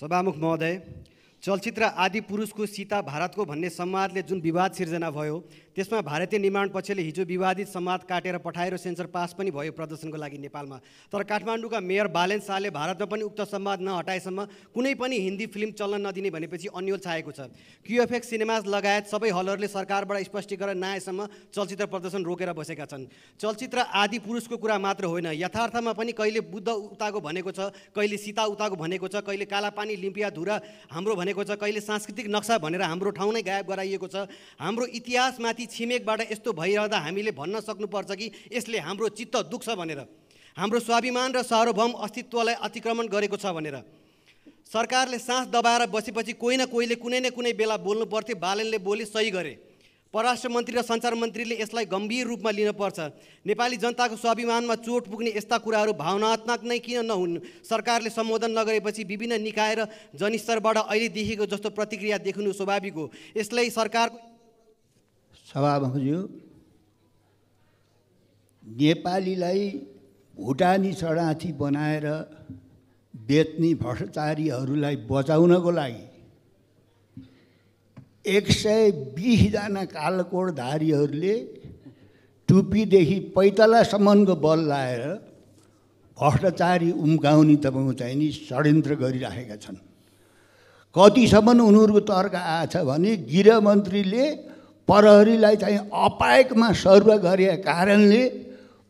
सभामुख महोदय चलचित्र आदि पुरुषको सीता भारतको भन्ने संवादले जुन विवाद सिर्जना भयो त्यसमा भारतीय निर्माण पक्षले हिजो विवादित संवाद काटेर पठाएर सेन्सर पास पनि भयो प्रदर्शनको लागि नेपालमा तर काठमाडौँका मेयर बालेन शाहले भारतमा पनि उक्त संवाद नहटाएसम्म कुनै पनि हिन्दी फिल्म चल्न नदिने भनेपछि अन्यल छाएको छ क्युएफएक्स सिनेमाज लगायत सबै हलहरूले सरकारबाट स्पष्टीकरण नआएसम्म चलचित्र प्रदर्शन रोकेर बसेका छन् चलचित्र आदि पुरुषको कुरा मात्र होइन यथार्थमा पनि कहिले बुद्ध उताको भनेको छ कहिले सीता उताको भनेको छ कहिले कालापानी लिम्पिया धुरा हाम्रो भनेको छ कहिले सांस्कृतिक नक्सा भनेर हाम्रो ठाउँ नै गायब गराइएको छ हाम्रो इतिहासमाथि जाति छिमेकबाट यस्तो भइरहँदा हामीले भन्न सक्नुपर्छ कि यसले हाम्रो चित्त दुख्छ भनेर हाम्रो स्वाभिमान र सार्वभौम अस्तित्वलाई अतिक्रमण गरेको छ भनेर सरकारले सास दबाएर बसेपछि कोही न कोहीले कुनै न कुनै बेला बोल्नु पर्थ्यो बालनले बोले सही गरे परराष्ट्र मन्त्री र सञ्चार मन्त्रीले यसलाई गम्भीर रूपमा लिनुपर्छ नेपाली जनताको स्वाभिमानमा चोट पुग्ने यस्ता कुराहरू भावनात्मक नै किन नहुन् सरकारले सम्बोधन नगरेपछि विभिन्न निकाय र जनस्तरबाट अहिले देखेको जस्तो प्रतिक्रिया देख्नु स्वाभाविक हो यसलाई सरकारको सभा हजुर नेपालीलाई भुटानी चढाथी बनाएर बेच्ने भ्रष्टाचारीहरूलाई बचाउनको लागि एक सय बिसजना कालकोटधारीहरूले टुपीदेखि पैतलासम्मको बल लाएर भ्रष्टाचारी उम्काउने तपाईँको चाहिँ नि षड्यन्त्र गरिराखेका छन् कतिसम्म उनीहरूको तर्क आएछ भने गृहमन्त्रीले प्रहरीलाई चाहिँ अपायकमा सर्व गरे कारणले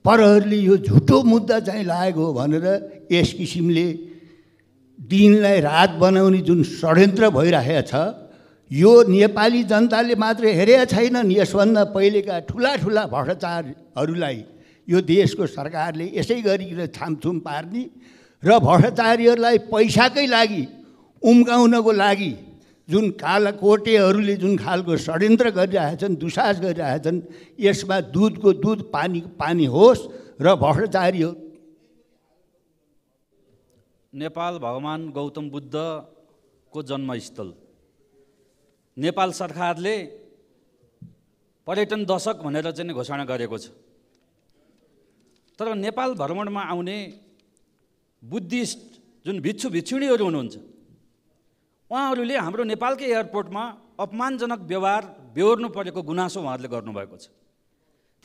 परहरीले यो झुटो मुद्दा चाहिँ लागेको हो भनेर यस किसिमले दिनलाई रात बनाउने जुन षड्यन्त्र भइरहेको छ यो नेपाली जनताले मात्र हेरेका छैनन् यसभन्दा पहिलेका ठुला ठुला भ्रष्टाचारहरूलाई यो देशको सरकारले यसै गरिकन छामछुम पार्ने र भ्रष्टाचारीहरूलाई पैसाकै लागि उम्काउनको लागि जुन कोटेहरूले जुन खालको षड्यन्त्र गरिरहेछन् दुसास गरिरहेछन् यसमा दुधको दुध पानी पानी होस् र भ्रष्टाचारी हो नेपाल भगवान् गौतम बुद्धको जन्मस्थल नेपाल सरकारले पर्यटन दशक भनेर चाहिँ घोषणा गरेको छ तर नेपाल भ्रमणमा आउने बुद्धिस्ट जुन भिक्षु भिक्षुणीहरू हुनुहुन्छ उहाँहरूले हाम्रो नेपालकै एयरपोर्टमा अपमानजनक व्यवहार बेहोर्नु परेको गुनासो उहाँहरूले गर्नुभएको छ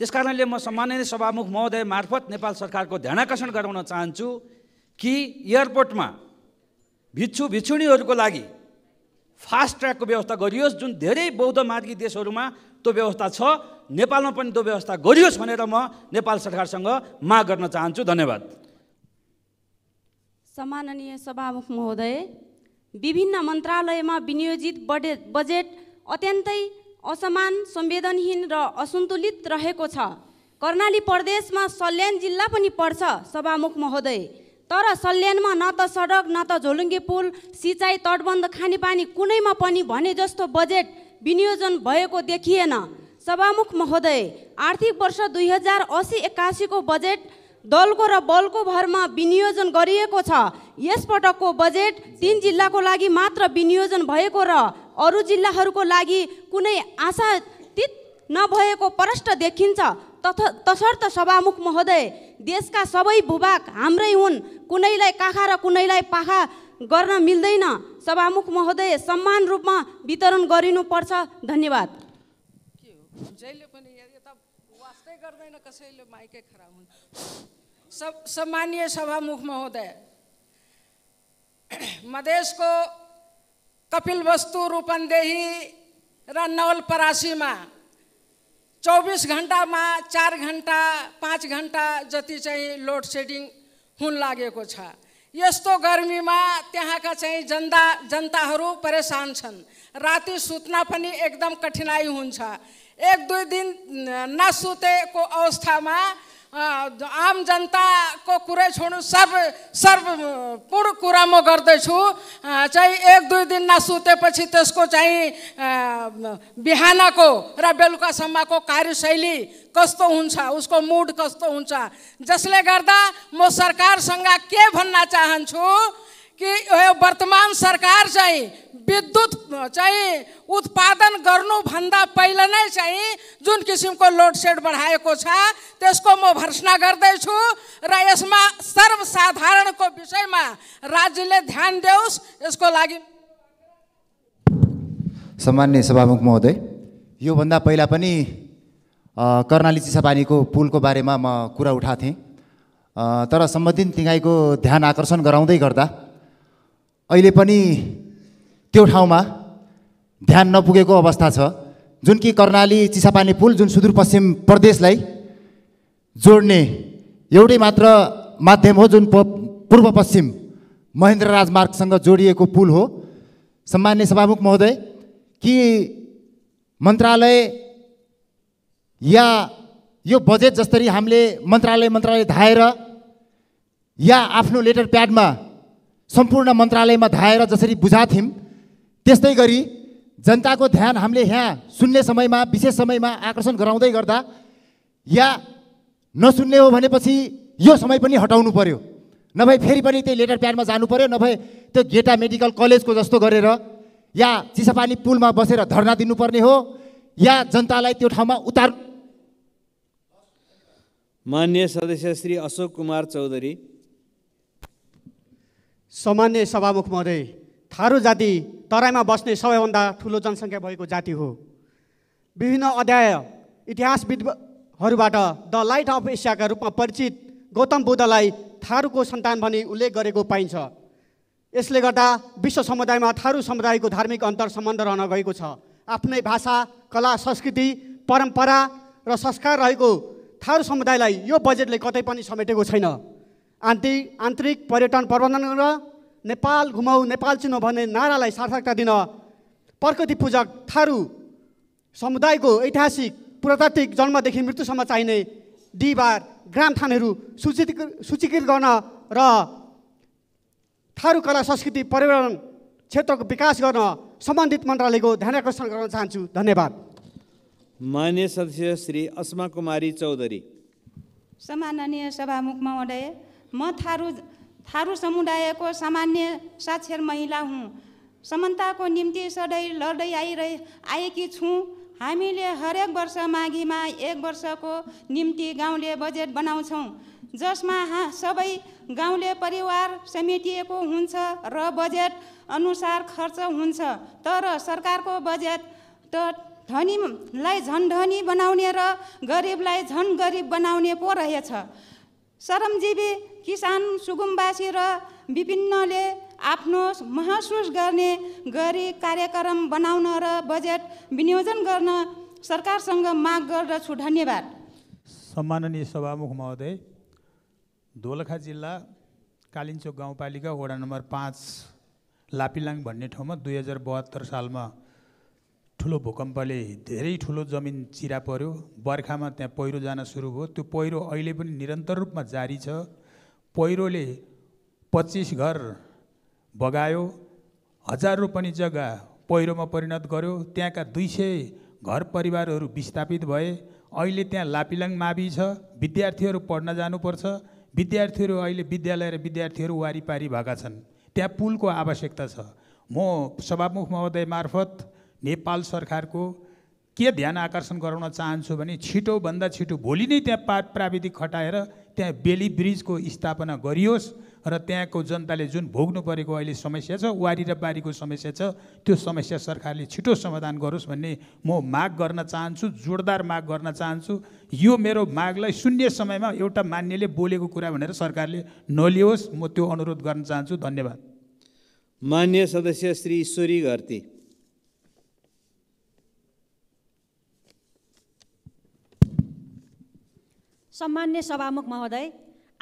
त्यस कारणले म सम्माननीय सभामुख महोदय मार्फत नेपाल सरकारको ध्यानाकर्षण गराउन चाहन्छु कि एयरपोर्टमा भिक्षु भिक्षुणीहरूको लागि फास्ट ट्र्याकको व्यवस्था गरियोस् जुन धेरै बौद्ध मार्गी देशहरूमा त्यो व्यवस्था छ नेपालमा पनि त्यो व्यवस्था गरियोस् भनेर म नेपाल सरकारसँग माग गर्न चाहन्छु धन्यवाद सम्माननीय सभामुख महोदय विभिन्न मन्त्रालयमा विनियोजित बडे बजेट अत्यन्तै असमान संवेदनहीन र असन्तुलित रहेको छ कर्णाली प्रदेशमा सल्यान जिल्ला पनि पर्छ सभामुख महोदय तर सल्यानमा न त सडक न त झोलुङ्गे पुल सिँचाइ तटबन्ध खानेपानी कुनैमा पनि भने जस्तो बजेट विनियोजन भएको देखिएन सभामुख महोदय आर्थिक वर्ष दुई हजार असी एक्कासीको बजेट दलको र बलको भरमा विनियोजन गरिएको छ यसपटकको बजेट तिन जिल्लाको लागि मात्र विनियोजन भएको र अरू जिल्लाहरूको लागि कुनै आशातीत नभएको प्रष्ट देखिन्छ तथ तसर्थ सभामुख महोदय देशका सबै भूभाग हाम्रै हुन् कुनैलाई काखा र कुनैलाई पाखा गर्न मिल्दैन सभामुख महोदय सम्मान रूपमा वितरण गरिनुपर्छ धन्यवाद गर्दैन कसैले माइकै खराब हुन् सब सामान्य सभामुख महोदय मधेसको कपिल वस्तु रूपन्देही र नवलपरासीमा चौबिस घन्टामा चार घन्टा पाँच घन्टा जति चाहिँ लोड सेडिङ हुन लागेको छ यस्तो गर्मीमा त्यहाँका चाहिँ जनता जनताहरू परेशान छन् राति सुत्न पनि एकदम कठिनाइ हुन्छ एक दुई दिन नसुतेको अवस्थामा आम जनताको कुरै छोड्नु सर्व सर्वपूर्ण कुरा म गर्दैछु चाहिँ एक दुई दिन नसुतेपछि त्यसको चाहिँ बिहानको र बेलुकासम्मको कार्यशैली कस्तो हुन्छ उसको मुड कस्तो हुन्छ जसले गर्दा म सरकारसँग के भन्न चाहन्छु कि यो वर्तमान सरकार चाहिँ विद्युत चाहिँ उत्पादन गर्नुभन्दा पहिला नै चाहिँ जुन किसिमको लोड सेड बढाएको छ त्यसको म भर्सना गर्दैछु र यसमा सर्वसाधारणको विषयमा राज्यले ध्यान दियोस् यसको लागि सामान्य सभामुख महोदय योभन्दा पहिला पनि कर्णाली चिसापानीको पुलको बारेमा म कुरा उठाएको तर सम्बन्धित निकायको ध्यान आकर्षण गराउँदै गर्दा अहिले पनि त्यो ठाउँमा ध्यान नपुगेको अवस्था छ जुन कि कर्णाली चिसापानी पुल जुन सुदूरपश्चिम प्रदेशलाई जोड्ने एउटै मात्र माध्यम हो जुन पूर्व पश्चिम महेन्द्र राजमार्गसँग जोडिएको पुल हो सम्मान्य सभामुख महोदय कि मन्त्रालय या यो बजेट जसरी हामीले मन्त्रालय मन्त्रालय धाएर या आफ्नो लेटर प्याडमा सम्पूर्ण मन्त्रालयमा धाएर जसरी बुझाथ्यौँ त्यस्तै गरी जनताको ध्यान हामीले यहाँ सुन्ने समयमा विशेष समयमा आकर्षण गराउँदै गर्दा या नसुन्ने हो भनेपछि यो समय पनि हटाउनु पर्यो नभए फेरि पनि त्यही लेटर प्याडमा जानु पर्यो नभए त्यो गेटा मेडिकल कलेजको जस्तो गरेर या चिसापानी पुलमा बसेर धर्ना दिनुपर्ने हो या जनतालाई त्यो ठाउँमा उतार मान्य सदस्य श्री अशोक कुमार चौधरी सामान्य सभामुख महोदय थारू जाति तराईमा बस्ने सबैभन्दा ठुलो जनसङ्ख्या भएको जाति हो विभिन्न अध्याय इतिहासविदहरूबाट द लाइट अफ एसियाका रूपमा परिचित गौतम बुद्धलाई थारूको सन्तान भनी उल्लेख गरेको पाइन्छ यसले गर्दा विश्व समुदायमा थारू समुदायको धार्मिक अन्तर सम्बन्ध रहन गएको छ आफ्नै भाषा कला संस्कृति परम्परा र संस्कार रहेको थारू समुदायलाई यो बजेटले कतै पनि समेटेको छैन आन्तरिक आन्तरिक पर्यटन प्रबन्धन र नेपाल घुमाऊ नेपाल चिनो भन्ने नारालाई सार्थकता दिन प्रकृति पूजक थारू समुदायको ऐतिहासिक पुरातात्विक जन्मदेखि मृत्युसम्म चाहिने डिबार ग्राम थानहरू सूचित सूचीकृत गर्न र थारू कला संस्कृति पर्यावरण क्षेत्रको विकास गर्न सम्बन्धित मन्त्रालयको ध्यान आकर्षण गर्न चाहन्छु धन्यवाद मान्य सदस्य श्री अस्मा कुमारी चौधरी सम्माननीय सभामुख महोदय म थारू थारू समुदायको सामान्य साक्षर महिला हुँ समानताको निम्ति सधैँ लड्दै आइरहे आएकी छु हामीले हरेक वर्ष माघीमा एक वर्षको निम्ति गाउँले बजेट बनाउँछौँ जसमा सबै गाउँले परिवार समेटिएको हुन्छ र बजेट अनुसार खर्च हुन्छ तर सरकारको बजेट त धनीलाई झन् धनी बनाउने र गरिबलाई झन् गरिब बनाउने पो रहेछ श्रमजीवी किसान सुगुम्बासी र विभिन्नले आफ्नो महसुस गर्ने गरी कार्यक्रम बनाउन र बजेट विनियोजन गर्न सरकारसँग माग गर्दछु धन्यवाद सम्माननीय सभामुख महोदय दोलखा जिल्ला कालिन्चोक गाउँपालिका वडा नम्बर पाँच लापिलाङ भन्ने ठाउँमा दुई हजार बहत्तर सालमा ठुलो भूकम्पले धेरै ठुलो जमिन चिरा पर्यो बर्खामा त्यहाँ पहिरो जान सुरु भयो त्यो पहिरो अहिले पनि निरन्तर रूपमा जारी छ पहिरोले पच्चिस घर बगायो हजार रोपनी जग्गा पहिरोमा परिणत गर्यो त्यहाँका दुई सय घर परिवारहरू विस्थापित भए अहिले त्यहाँ लापिलाङ मावि छ विद्यार्थीहरू पढ्न जानुपर्छ विद्यार्थीहरू अहिले विद्यालय र विद्यार्थीहरू वारिपारी भएका छन् त्यहाँ पुलको आवश्यकता छ म सभामुख महोदय मार्फत नेपाल सरकारको के ध्यान आकर्षण गराउन चाहन्छु भने छिटोभन्दा छिटो भोलि नै त्यहाँ पा प्राविधिक खटाएर त्यहाँ बेली ब्रिजको स्थापना गरियोस् र त्यहाँको जनताले जुन भोग्नु परेको अहिले समस्या छ वारी र बारीको समस्या छ त्यो समस्या सरकारले छिटो समाधान गरोस् भन्ने म माग गर्न चाहन्छु जोरदार माग गर्न चाहन्छु यो मेरो मागलाई शून्य समयमा एउटा मान्यले बोलेको कुरा भनेर सरकारले नलियोस् म त्यो अनुरोध गर्न चाहन्छु धन्यवाद मान्य सदस्य श्री ईश्वरी घरती सम्मान्य सभामुख महोदय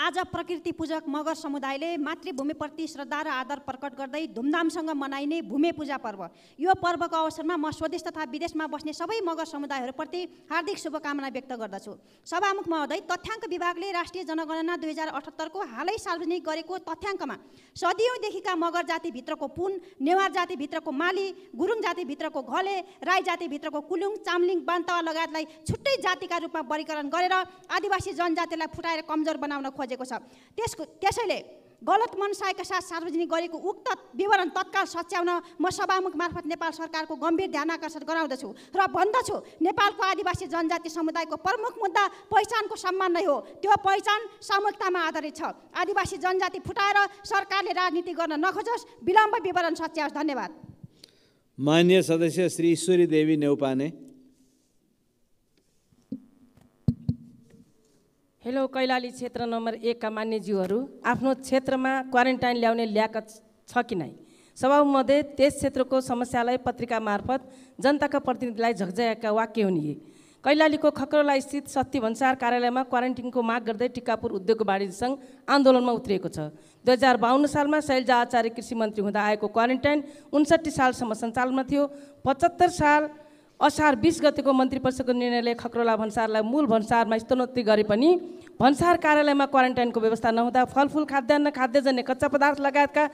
आज प्रकृति पूजक मगर समुदायले मातृभूमिप्रति श्रद्धा र आदर प्रकट गर्दै धुमधामसँग मनाइने भूमि पूजा पर्व यो पर्वको अवसरमा म स्वदेश तथा विदेशमा बस्ने सबै मगर समुदायहरूप्रति हार्दिक शुभकामना व्यक्त गर्दछु सभामुख महोदय तथ्याङ्क विभागले राष्ट्रिय जनगणना दुई हजार अठहत्तरको हालै सार्वजनिक गरेको तथ्याङ्कमा सदियौँदेखिका मगर जातिभित्रको पुन नेवार जातिभित्रको माली गुरुङ जातिभित्रको घले राई जातिभित्रको कुलुङ चामलिङ बान्त लगायतलाई छुट्टै जातिका रूपमा वर्गीकरण गरेर आदिवासी जनजातिलाई फुटाएर कमजोर बनाउन खोजे खोजेको छ त्यसको त्यसैले गलत मनसायका साथ सार्वजनिक गरेको उक्त विवरण तत्काल सच्याउन म सभामुख मार्फत नेपाल सरकारको गम्भीर ध्यान आकर्षण गराउँदछु र भन्दछु नेपालको आदिवासी जनजाति समुदायको प्रमुख मुद्दा पहिचानको सम्मान नै हो त्यो पहिचान सामूहिकतामा आधारित छ आदिवासी जनजाति फुटाएर सरकारले राजनीति गर्न नखोजोस् विलम्ब विवरण सच्याओस् धन्यवाद मान्य सदस्य श्री ईश्वरी देवी नेउपाने हेलो कैलाली क्षेत्र नम्बर एकका मान्यज्यूहरू आफ्नो क्षेत्रमा क्वारेन्टाइन ल्याउने ल्याक छ कि नै सभामध्ये त्यस क्षेत्रको समस्यालाई पत्रिका मार्फत जनताका प्रतिनिधिलाई झकझयाएका वाक्य हुने कैलालीको खकरोला स्थित शक्ति भन्सार कार्यालयमा क्वारेन्टिनको माग गर्दै टिकापुर उद्योग वाणिज्य सङ्घ आन्दोलनमा उत्रिएको छ दुई हजार बाहन्न सालमा शैलजा आचार्य कृषि मन्त्री हुँदा आएको क्वारेन्टाइन उन्सट्ठी सालसम्म सञ्चालनमा थियो पचहत्तर साल असार बिस गतेको मन्त्री परिषदको निर्णयले खक्रोला भन्सारलाई मूल भन्सारमा स्तनोत्ति गरे पनि भन्सार कार्यालयमा क्वारेन्टाइनको व्यवस्था नहुँदा फलफुल खाद्यान्न खाद्यजन्य कच्चा पदार्थ लगायतका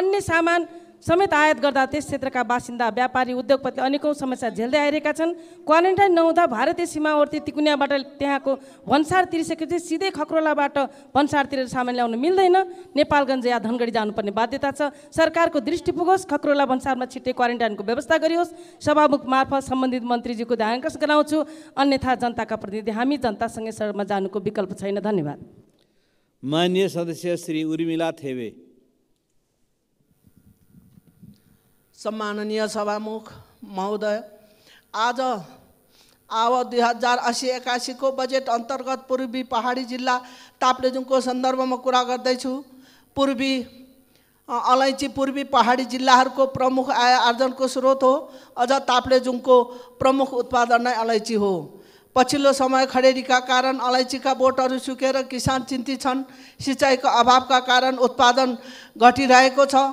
अन्य सामान समेत आयात गर्दा त्यस क्षेत्रका बासिन्दा व्यापारी उद्योगपति अनेकौँ समस्या झेल्दै आइरहेका छन् क्वारेन्टाइन नहुँदा भारतीय सीमावर्ती तिकुनियाबाट त्यहाँको भन्सार तिरिसकेपछि सिधै खक्रोलाबाट भन्सारतिर सामान ल्याउन मिल्दैन नेपालगञ्ज या धनगढी जानुपर्ने बाध्यता छ सरकारको दृष्टि पुगोस् खक्रोला भन्सारमा छिट्टै क्वारेन्टाइनको व्यवस्था गरियोस् सभामुख मार्फत सम्बन्धित मन्त्रीजीको ध्यानकर्ष गराउँछु अन्यथा जनताका प्रतिनिधि हामी जनतासँगै सडकमा जानुको विकल्प छैन धन्यवाद मान्य सदस्य श्री उर्मिला थेवे सम्माननीय सभामुख महोदय आज अब दुई हजार असी एक्कासीको बजेट अन्तर्गत पूर्वी पहाडी जिल्ला ताप्लेजुङको सन्दर्भमा कुरा गर्दैछु पूर्वी अलैँची पूर्वी पहाडी जिल्लाहरूको प्रमुख आय आर्जनको स्रोत हो अझ ताप्लेजुङको प्रमुख उत्पादन नै अलैँची हो पछिल्लो समय खडेरीका कारण अलैँचीका बोटहरू सुकेर किसान चिन्तित छन् सिँचाइको अभावका कारण उत्पादन घटिरहेको छ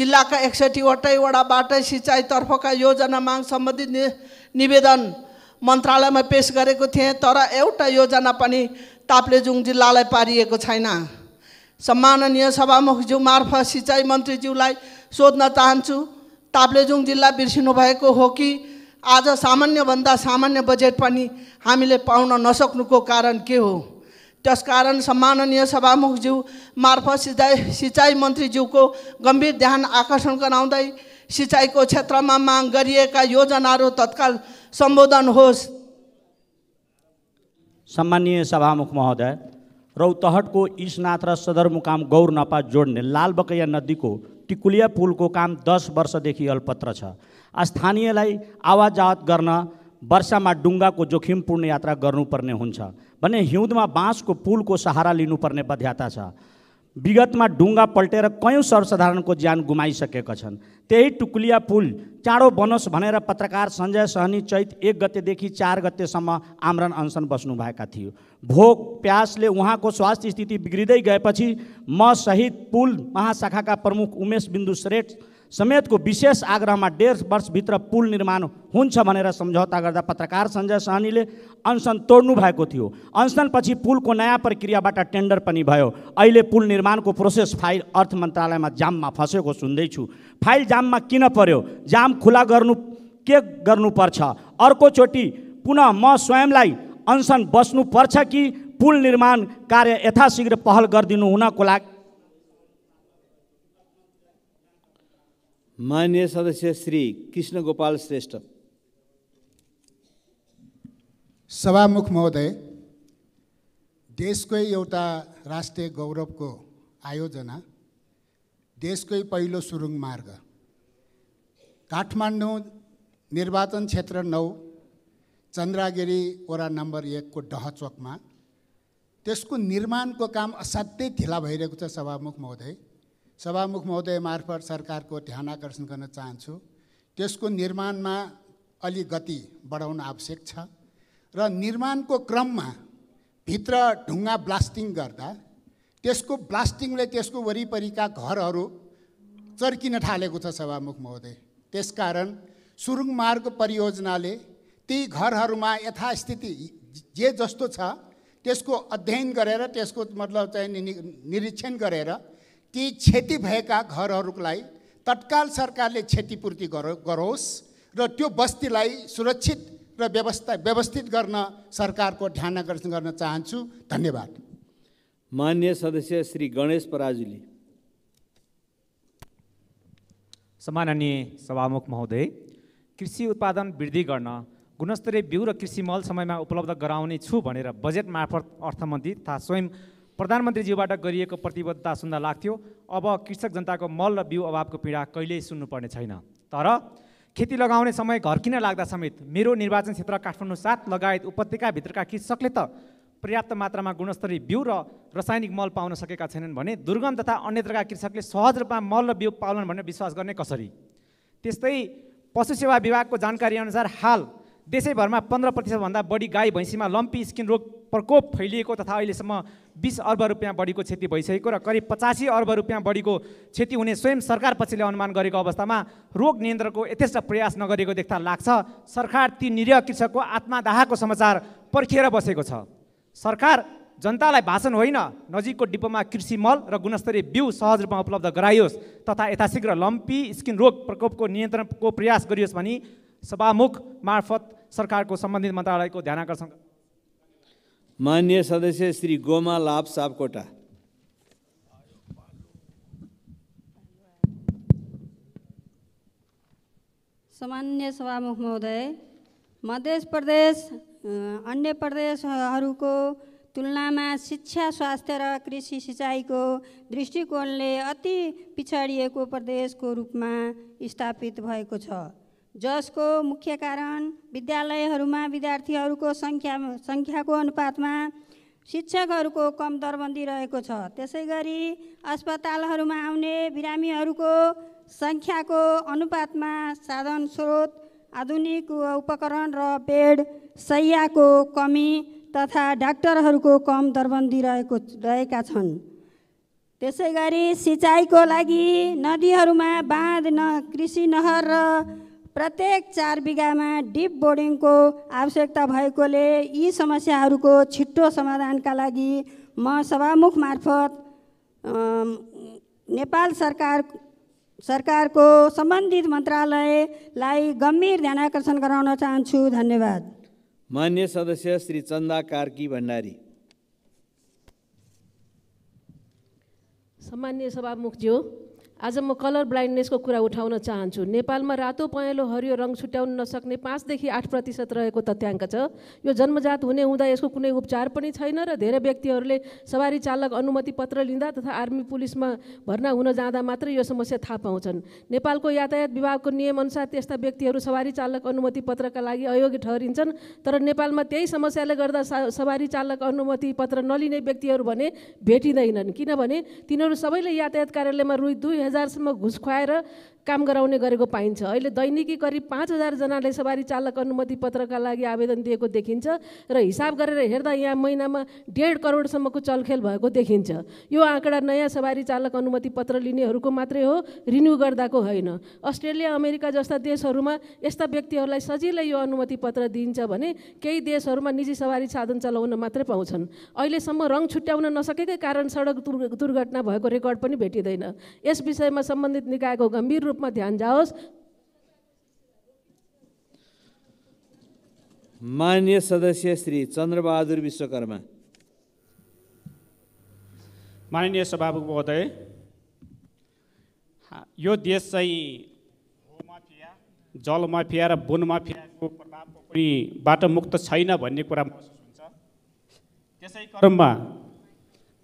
जिल्लाका एकसठीवटै वडाबाट सिँचाइतर्फका योजना माग सम्बन्धी नि निवेदन मन्त्रालयमा पेस गरेको थिएँ तर एउटा योजना पनि ताप्लेजुङ जिल्लालाई पारिएको छैन सम्माननीय सभामुखज्यू मार्फत सिँचाइ मन्त्रीज्यूलाई सोध्न चाहन्छु ताप्लेजुङ जिल्ला बिर्सिनु भएको हो कि आज सामान्यभन्दा सामान्य बजेट पनि हामीले पाउन नसक्नुको कारण के हो त्यसकारण सम्माननीय सभामुखज्यू मार्फत सिँचाइ सिँचाइ मन्त्रीज्यूको गम्भीर ध्यान आकर्षण गराउँदै सिँचाइको क्षेत्रमा माग गरिएका योजनाहरू तत्काल सम्बोधन होस् सम्मानीय सभामुख महोदय रौतहटको इस्नाथ र सदरमुकाम गौर नपा जोड्ने लालबकैया नदीको टिकुलिया पुलको काम दस वर्षदेखि अल्पत्र छ स्थानीयलाई आवाजावत गर्न वर्षामा डुङ्गाको जोखिमपूर्ण यात्रा गर्नुपर्ने हुन्छ भने हिउँदमा बाँसको पुलको सहारा लिनुपर्ने बाध्यता छ विगतमा डुङ्गा पल्टेर कयौँ सर्वसाधारणको ज्यान गुमाइसकेका छन् त्यही टुकुलिया पुल चाँडो बनोस् भनेर पत्रकार सञ्जय सहनी चैत एक गतेदेखि चार गतेसम्म आमरण अनसन बस्नुभएका थियो भोक प्यासले उहाँको स्वास्थ्य स्थिति बिग्रिँदै गएपछि म सहित पुल महाशाखाका प्रमुख उमेश बिन्दु श्रेष्ठ समेतको विशेष आग्रहमा डेढ वर्षभित्र पुल निर्माण हुन्छ भनेर सम्झौता गर्दा पत्रकार सञ्जय सहनीले अनसन तोड्नु भएको थियो अनसनपछि पुलको नयाँ प्रक्रियाबाट टेन्डर पनि भयो अहिले पुल निर्माणको प्रोसेस फाइल अर्थ मन्त्रालयमा जाममा फँसेको सुन्दैछु फाइल जाममा किन पर्यो जाम खुला गर्नु के गर्नुपर्छ अर्कोचोटि पुनः म स्वयंलाई अनसन बस्नुपर्छ कि पुल निर्माण कार्य यथाशीघ्र पहल गरिदिनु हुनको लागि मान्य सदस्य श्री कृष्ण गोपाल श्रेष्ठ सभामुख महोदय देशकै एउटा राष्ट्रिय गौरवको आयोजना देशकै पहिलो सुरुङ मार्ग काठमाडौँ निर्वाचन क्षेत्र नौ चन्द्रागिरी वडा नम्बर एकको डहचोकमा त्यसको निर्माणको काम असाध्यै ढिला भइरहेको छ सभामुख महोदय सभामुख महोदय मार्फत सरकारको ध्यान आकर्षण गर्न चाहन्छु त्यसको निर्माणमा अलि गति बढाउन आवश्यक छ र निर्माणको क्रममा भित्र ढुङ्गा ब्लास्टिङ गर्दा त्यसको ब्लास्टिङले त्यसको वरिपरिका घरहरू चर्किन थालेको छ सभामुख महोदय त्यसकारण सुरुङ मार्ग परियोजनाले ती घरहरूमा यथास्थिति जे जस्तो छ त्यसको अध्ययन गरेर त्यसको मतलब चाहिँ निरीक्षण गरेर कि क्षति भएका घरहरूलाई तत्काल सरकारले क्षतिपूर्ति गरोस् र त्यो बस्तीलाई सुरक्षित र व्यवस्था व्यवस्थित गर्न सरकारको ध्यान आकर्षण गर्न चाहन्छु धन्यवाद मान्य सदस्य श्री गणेश पराजुली सम्माननीय सभामुख महोदय कृषि उत्पादन वृद्धि गर्न गुणस्तरीय बिउ र कृषि मल समयमा उपलब्ध गराउने छु भनेर बजेट मार्फत अर्थमन्त्री तथा स्वयं प्रधानमन्त्रीज्यूबाट गरिएको प्रतिबद्धता सुन्दा लाग्थ्यो अब कृषक जनताको मल र बिउ अभावको पीडा कहिल्यै सुन्नुपर्ने छैन तर खेती लगाउने समय घर्किन लाग्दा समेत मेरो निर्वाचन क्षेत्र काठमाडौँ सात लगायत उपत्यकाभित्रका कृषकले त पर्याप्त मात्रामा गुणस्तरीय बिउ र रासायनिक मल पाउन सकेका छैनन् भने दुर्गम तथा अन्यत्रका कृषकले सहज रूपमा मल र बिउ पाउनन् भन्ने विश्वास गर्ने कसरी त्यस्तै पशु सेवा विभागको जानकारी अनुसार हाल देशैभरमा पन्ध्र प्रतिशतभन्दा बढी गाई भैँसीमा लम्पी स्किन रोग प्रकोप फैलिएको तथा अहिलेसम्म बिस अर्ब रुपियाँ बढीको क्षति भइसकेको र करिब पचासी अर्ब रुपियाँ बढीको क्षति हुने स्वयं सरकार पछिले अनुमान गरेको अवस्थामा रोग नियन्त्रणको यथेष्ट प्रयास नगरेको देख्दा लाग्छ सरकार ती निरीह कृषकको आत्मादाहको समाचार पर्खिएर बसेको छ सरकार जनतालाई भाषण होइन नजिकको डिपोमा कृषि मल र गुणस्तरीय बिउ सहज रूपमा उपलब्ध गराइयोस् तथा यथाशीघ्र लम्पी स्किन रोग प्रकोपको नियन्त्रणको प्रयास गरियोस् भनी सभामुख मार्फत सरकारको सम्बन्धित मन्त्रालयको ध्यान आकर्षण मान्य सदस्य श्री गोमा लाभ सापकोटा सामान्य सभामुख महोदय मध्य प्रदेश अन्य प्रदेशहरूको तुलनामा शिक्षा स्वास्थ्य र कृषि सिँचाइको दृष्टिकोणले अति पिछडिएको प्रदेशको रूपमा स्थापित भएको छ जसको मुख्य कारण विद्यालयहरूमा विद्यार्थीहरूको सङ्ख्या सङ्ख्याको अनुपातमा शिक्षकहरूको कम दरबन्दी रहेको छ त्यसै गरी अस्पतालहरूमा आउने बिरामीहरूको सङ्ख्याको अनुपातमा साधन स्रोत आधुनिक उपकरण र बेड शैयाको कमी तथा डाक्टरहरूको कम दरबन्दी रहेको रहेका छन् त्यसै गरी सिँचाइको लागि नदीहरूमा बाँध न कृषि नहर र प्रत्येक चार बिघामा डिप बोर्डिङको आवश्यकता भएकोले यी समस्याहरूको छिट्टो समाधानका लागि म सभामुख मार्फत नेपाल सरकार सरकारको सम्बन्धित मन्त्रालयलाई गम्भीर ध्यान आकर्षण गराउन चाहन्छु धन्यवाद मान्य सदस्य श्री चन्दा कार्की भण्डारी सामान्य सभामुखज्यू आज म कलर ब्लाइन्डनेसको कुरा उठाउन चाहन्छु नेपालमा रातो पहेँलो हरियो रङ छुट्याउन नसक्ने पाँचदेखि आठ प्रतिशत रहेको तथ्याङ्क छ यो जन्मजात हुने हुँदा यसको कुनै उपचार पनि छैन र धेरै व्यक्तिहरूले सवारी चालक अनुमति पत्र लिँदा तथा आर्मी पुलिसमा भर्ना हुन जाँदा मात्रै यो समस्या थाहा पाउँछन् नेपालको यातायात विभागको नियमअनुसार त्यस्ता व्यक्तिहरू सवारी चालक अनुमति पत्रका लागि अयोग्य ठहरिन्छन् तर नेपालमा त्यही समस्याले गर्दा सवारी चालक अनुमति पत्र नलिने व्यक्तिहरू भने भेटिँदैनन् किनभने तिनीहरू सबैले यातायात कार्यालयमा रु दुई हजारसम्म घुस काम गराउने गरेको पाइन्छ अहिले दैनिकी करिब पाँच हजारजनाले सवारी चालक अनुमति पत्रका लागि आवेदन दिएको देखिन्छ र हिसाब गरेर हेर्दा यहाँ महिनामा डेढ करोडसम्मको चलखेल भएको देखिन्छ यो आँकडा नयाँ सवारी चालक अनुमति पत्र लिनेहरूको मात्रै हो रिन्यू गर्दाको होइन अस्ट्रेलिया अमेरिका जस्ता देशहरूमा यस्ता व्यक्तिहरूलाई सजिलै यो अनुमति पत्र दिइन्छ भने केही देशहरूमा निजी सवारी साधन चलाउन मात्रै पाउँछन् अहिलेसम्म रङ छुट्याउन नसकेकै कारण सडक दुर्घटना भएको रेकर्ड पनि भेटिँदैन यस विषयमा सम्बन्धित निकायको गम्भीर रूपमा ध्यान जाओस् मान्य सदस्य श्री चन्द्रबहादुर विश्वकर्मा माननीय सभामुख महोदय यो देश चाहिँ जल माफिया र वन माफियाको प्रभावको पनि बाटो मुक्त छैन भन्ने कुरा महसुस हुन्छ त्यसै क्रममा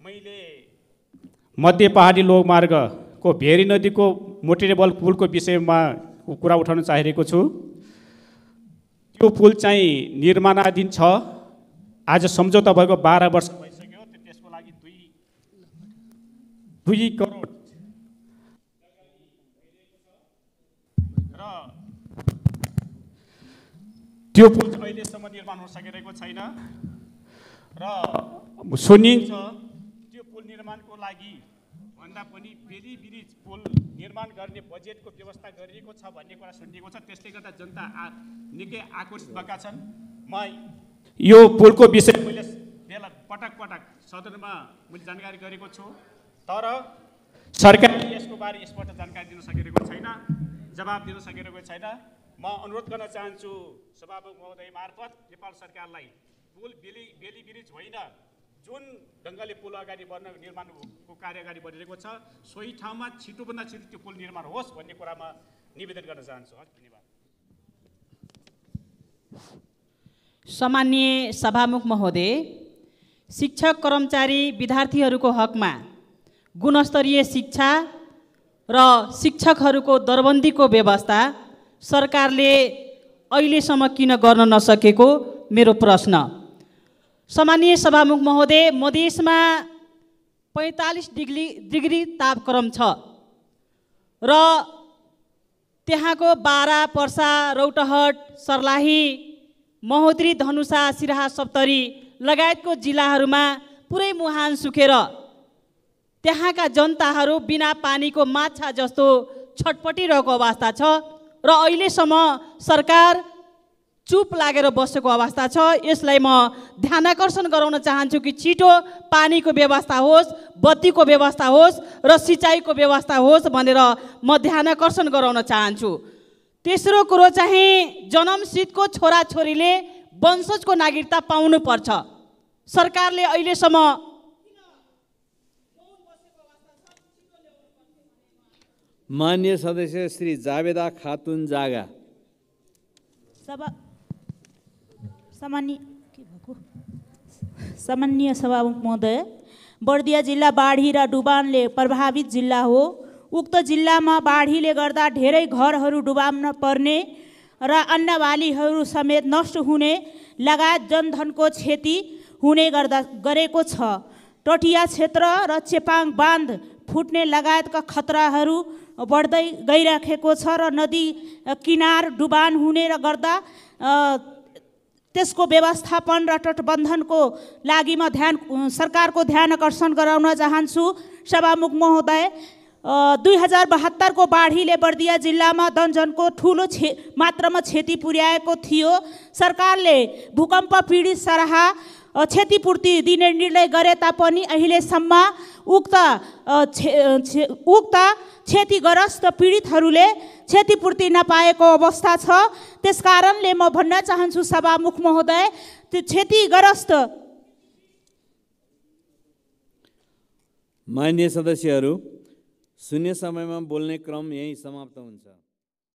मैले मध्य पहाडी लोकमार्ग को भेरी नदीको मोटेरेबल पुलको विषयमा कुरा उठाउन चाहिरहेको छु त्यो पुल चाहिँ निर्माणाधीन छ आज सम्झौता भएको बाह्र वर्ष भइसक्यो त्यसको लागि दुई दुई करोड र त्यो पुल अहिलेसम्म निर्माण हुन सकिरहेको छैन र सुनिन्छ त्यो पुल निर्माणको लागि गर्दा पनि बेली ब्रिज पुल निर्माण गर्ने बजेटको व्यवस्था गरिएको छ भन्ने कुरा सुनिएको छ त्यसले गर्दा जनता निकै आकर्षित भएका छन् म यो पुलको विषय मैले बेला पटक पटक सदनमा मैले जानकारी गरेको छु तर सरकारले यसको बारे यसपल्ट जानकारी दिन सकेको छैन जवाब दिन सकेको छैन म अनुरोध गर्न चाहन्छु सभामुख महोदय मार्फत नेपाल सरकारलाई पुल बेली बेली ब्रिज होइन जुन ढङ्गले पुल अगाडि बढ्न निर्माणको कार्य अगाडि बढिरहेको छ सोही ठाउँमा छिटोभन्दा छिटो त्यो पुल निर्माण होस् भन्ने कुरामा निवेदन गर्न चाहन्छु हस् धन्यवाद सामान्य सभामुख महोदय शिक्षक कर्मचारी विद्यार्थीहरूको हकमा गुणस्तरीय शिक्षा र शिक्षकहरूको दरबन्दीको व्यवस्था सरकारले अहिलेसम्म किन गर्न नसकेको मेरो प्रश्न सामान्य सभामुख महोदय मधेसमा पैँतालिस डिग्री डिग्री तापक्रम छ र त्यहाँको बारा पर्सा रौटहट सर्लाही महोत्री धनुषा सिराहा सप्तरी लगायतको जिल्लाहरूमा पुरै मुहान सुकेर त्यहाँका जनताहरू बिना पानीको माछा जस्तो छटपटिरहेको अवस्था छ र अहिलेसम्म सरकार चुप लागेर बसेको अवस्था छ यसलाई म ध्यानकर्षण गराउन चाहन्छु कि छिटो पानीको व्यवस्था होस् बत्तीको व्यवस्था होस् र सिँचाइको व्यवस्था होस् भनेर म ध्यानकर्षण गराउन चाहन्छु तेस्रो कुरो चाहिँ जन्मसितको छोराछोरीले वंशजको नागरिकता पाउनुपर्छ सरकारले अहिलेसम्म मान्य सदस्य श्री जावेदा खातुन जागा सभा सामान्य के भएको सामान्य सभा महोदय बर्दिया जिल्ला बाढी र डुबानले प्रभावित जिल्ला हो उक्त जिल्लामा बाढीले गर्दा धेरै घरहरू डुबाउन पर्ने र अन्नबालीहरू समेत नष्ट हुने लगायत जनधनको क्षति हुने गर्दा गरेको छ टटिया क्षेत्र र चेपाङ बाँध फुट्ने लगायतका खतराहरू बढ्दै गइराखेको छ र नदी किनार डुबान हुने र गर्दा त्यसको व्यवस्थापन र तटबन्धनको लागि म ध्यान सरकारको ध्यान आकर्षण गराउन चाहन्छु सभामुख महोदय दुई हजार बहत्तरको बाढीले बर्दिया जिल्लामा दन्जनको ठुलो क्षे मात्रामा क्षति पुर्याएको थियो सरकारले भूकम्प पीडित सराह क्षतिपूर्ति दिने निर्णय गरे तापनि अहिलेसम्म उक्त उक्त क्षतिग्रस्त पीडितहरूले क्षतिपूर्ति नपाएको अवस्था छ त्यसकारणले म भन्न चाहन्छु सभामुख महोदय त्यो क्षतिग्रस्त मान्य सदस्यहरू शून्य समयमा बोल्ने क्रम यहीँ समाप्त हुन्छ